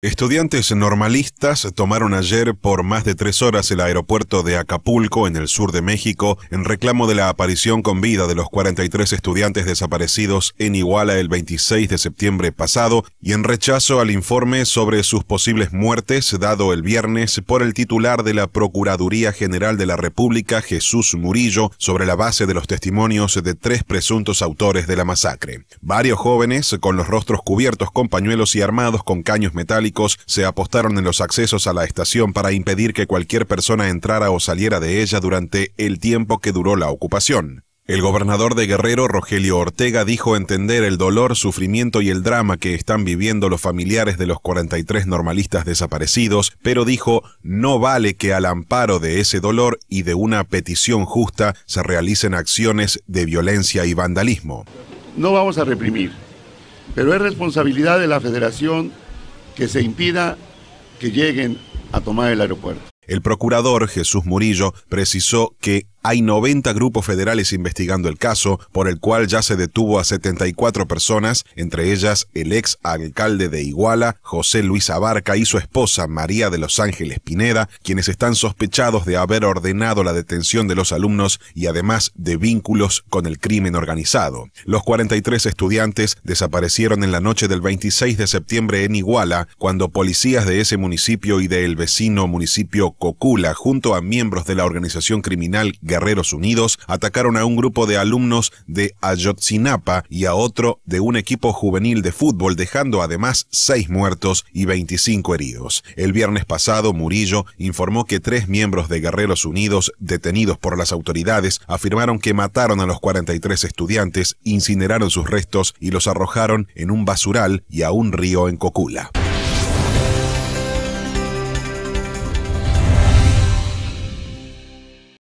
Estudiantes normalistas tomaron ayer por más de tres horas el aeropuerto de Acapulco, en el sur de México, en reclamo de la aparición con vida de los 43 estudiantes desaparecidos en Iguala el 26 de septiembre pasado y en rechazo al informe sobre sus posibles muertes dado el viernes por el titular de la Procuraduría General de la República, Jesús Murillo, sobre la base de los testimonios de tres presuntos autores de la masacre. Varios jóvenes, con los rostros cubiertos con pañuelos y armados con caños metálicos, se apostaron en los accesos a la estación para impedir que cualquier persona entrara o saliera de ella durante el tiempo que duró la ocupación. El gobernador de Guerrero, Rogelio Ortega, dijo entender el dolor, sufrimiento y el drama que están viviendo los familiares de los 43 normalistas desaparecidos, pero dijo, no vale que al amparo de ese dolor y de una petición justa se realicen acciones de violencia y vandalismo. No vamos a reprimir, pero es responsabilidad de la Federación que se impida que lleguen a tomar el aeropuerto. El procurador Jesús Murillo precisó que hay 90 grupos federales investigando el caso, por el cual ya se detuvo a 74 personas, entre ellas el ex alcalde de Iguala, José Luis Abarca, y su esposa María de los Ángeles Pineda, quienes están sospechados de haber ordenado la detención de los alumnos y además de vínculos con el crimen organizado. Los 43 estudiantes desaparecieron en la noche del 26 de septiembre en Iguala, cuando policías de ese municipio y del vecino municipio Cocula, junto a miembros de la organización criminal Guerreros Unidos atacaron a un grupo de alumnos de Ayotzinapa y a otro de un equipo juvenil de fútbol, dejando además seis muertos y 25 heridos. El viernes pasado, Murillo informó que tres miembros de Guerreros Unidos detenidos por las autoridades afirmaron que mataron a los 43 estudiantes, incineraron sus restos y los arrojaron en un basural y a un río en Cocula.